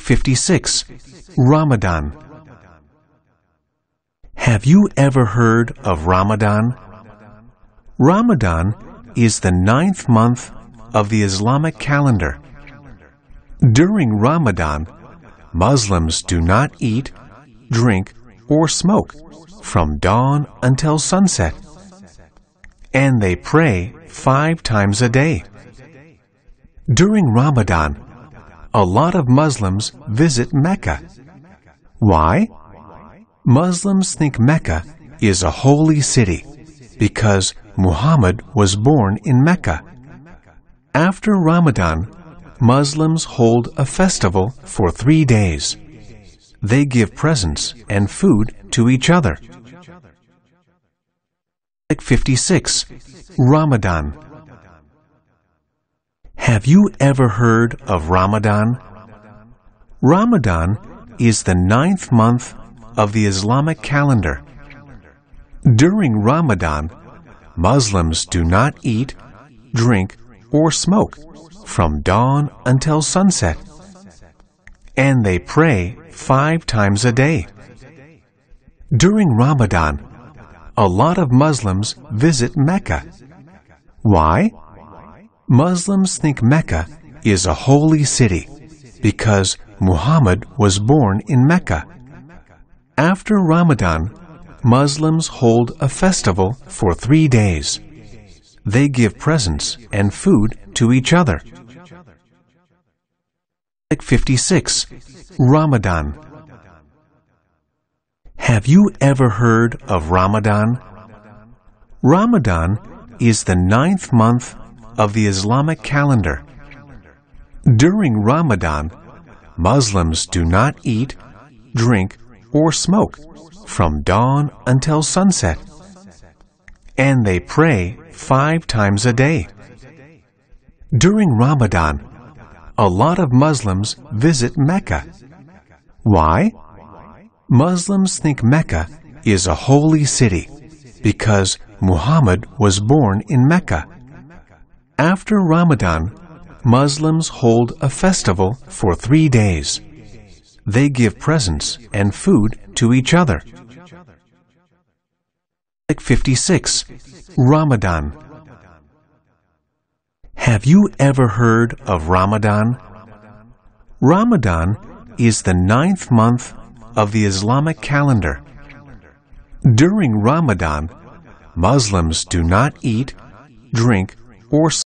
56. Ramadan. Have you ever heard of Ramadan? Ramadan is the ninth month of the Islamic calendar. During Ramadan, Muslims do not eat, drink, or smoke from dawn until sunset, and they pray five times a day. During Ramadan, a lot of Muslims visit Mecca. Why? Muslims think Mecca is a holy city because Muhammad was born in Mecca. After Ramadan, Muslims hold a festival for three days. They give presents and food to each other. 56. Ramadan have you ever heard of Ramadan? Ramadan is the ninth month of the Islamic calendar. During Ramadan, Muslims do not eat, drink, or smoke from dawn until sunset, and they pray five times a day. During Ramadan, a lot of Muslims visit Mecca. Why? Muslims think Mecca is a holy city because Muhammad was born in Mecca. After Ramadan, Muslims hold a festival for three days. They give presents and food to each other. 56. Ramadan. Have you ever heard of Ramadan? Ramadan is the ninth month of the Islamic calendar. During Ramadan, Muslims do not eat, drink, or smoke from dawn until sunset, and they pray five times a day. During Ramadan, a lot of Muslims visit Mecca. Why? Muslims think Mecca is a holy city because Muhammad was born in Mecca after Ramadan, Muslims hold a festival for three days. They give presents and food to each other. 56. Ramadan Have you ever heard of Ramadan? Ramadan is the ninth month of the Islamic calendar. During Ramadan, Muslims do not eat, drink, or